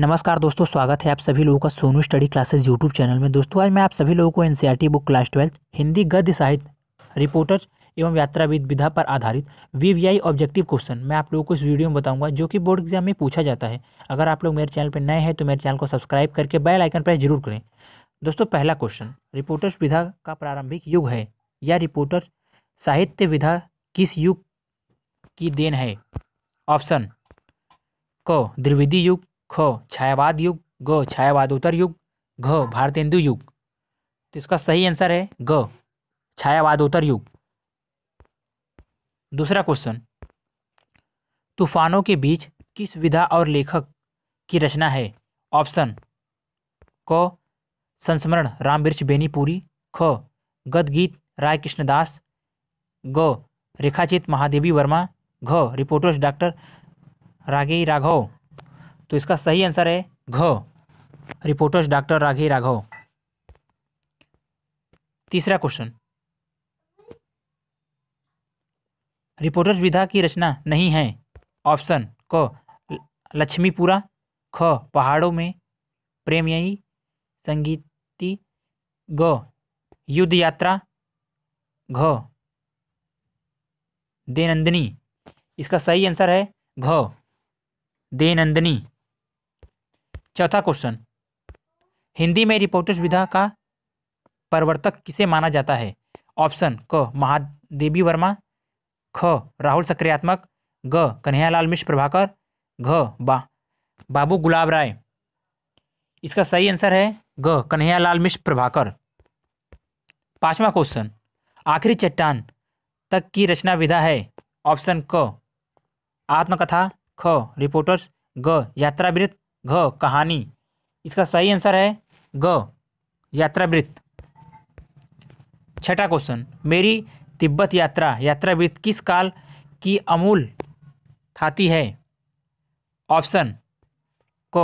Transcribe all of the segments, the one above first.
नमस्कार दोस्तों स्वागत है आप सभी लोगों का Sonu study classes YouTube channel में दोस्तों आज मैं आप सभी लोगों को एन बुक क्लास ट्वेल्थ हिंदी गद्य साहित्य रिपोर्टर एवं यात्राविद विधा पर आधारित वीवीआई ऑब्जेक्टिव क्वेश्चन मैं आप लोगों को इस वीडियो में बताऊंगा जो कि बोर्ड एग्जाम में पूछा जाता है अगर आप लोग मेरे चैनल पर नए हैं तो मेरे चैनल को सब्सक्राइब करके बेल आइकन प्रेस जरूर करें दोस्तों पहला क्वेश्चन रिपोर्टर्स विधा का प्रारंभिक युग है या रिपोर्टर साहित्य विधा किस युग की देन है ऑप्शन क द्रिविधि युग ख छायावाद युग ग छायावादोत्तर युग घ भारतेंदु युग तो इसका सही आंसर है ग छायावादोत्तर युग दूसरा क्वेश्चन तूफानों के बीच किस विधा और लेखक की रचना है ऑप्शन क संस्मरण रामवृक्ष बेनीपुरी ख गदगीत राय कृष्णदास ग रेखाचित महादेवी वर्मा घ रिपोर्टर्स डॉक्टर रागे राघव तो इसका सही आंसर है घ रिपोर्टर्स डॉक्टर राघी राघव तीसरा क्वेश्चन रिपोर्टर्स विधा की रचना नहीं है ऑप्शन क लक्ष्मीपुरा ख पहाड़ों में प्रेमयी संगीति ग युद्ध यात्रा घ देनंदनी इसका सही आंसर है घ देनंदनी चौथा क्वेश्चन हिंदी में रिपोर्टर्स विधा का प्रवर्तक किसे माना जाता है ऑप्शन क महादेवी वर्मा ख राहुल सक्रियात्मक ग कन्हैयालाल मिश्र प्रभाकर घ बा बाबू गुलाब राय इसका सही आंसर है ग कन्हैयालाल मिश्र प्रभाकर पांचवा क्वेश्चन आखिरी चट्टान तक की रचना विधा है ऑप्शन क आत्मकथा ख रिपोर्टर्स ग यात्रावृत्त घ कहानी इसका सही आंसर है ग यात्रावृत्त छठा क्वेश्चन मेरी तिब्बत यात्रा यात्रावृत्त किस काल की अमूल थाती है ऑप्शन क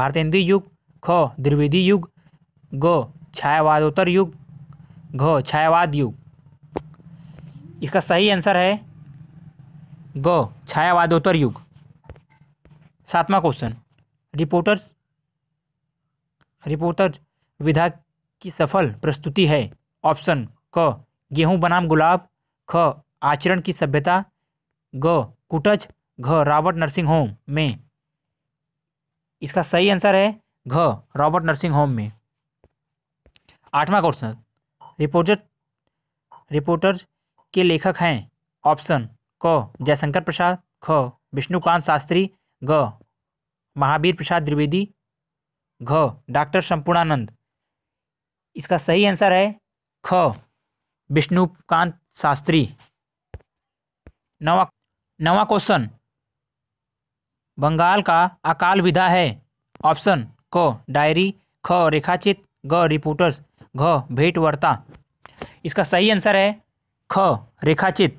भारतेंदु युग ख द्विवेदी युग ग छायावादोत्तर युग घ छायावाद युग इसका सही आंसर है ग छायावादोत्तर युग सातवां क्वेश्चन रिपोर्टर्स रिपोर्टर विधा की सफल प्रस्तुति है ऑप्शन क गेहूं बनाम गुलाब ख आचरण की सभ्यता ग कुटज घ रॉबर्ट नर्सिंग होम में इसका सही आंसर है घ रॉबर्ट नर्सिंग होम में आठवां क्वेश्चन रिपोर्टर रिपोर्टर के लेखक हैं ऑप्शन क जयशंकर प्रसाद ख विष्णुकांत शास्त्री ग महावीर प्रसाद द्विवेदी घ डॉक्टर संपूर्णानंद इसका सही आंसर है ख विष्णुकांत शास्त्री नवा नवा क्वेश्चन बंगाल का अकाल विधा है ऑप्शन क डायरी ख रेखाचित ग रिपोर्टर्स घ भेंट वर्ता इसका सही आंसर है ख रेखाचित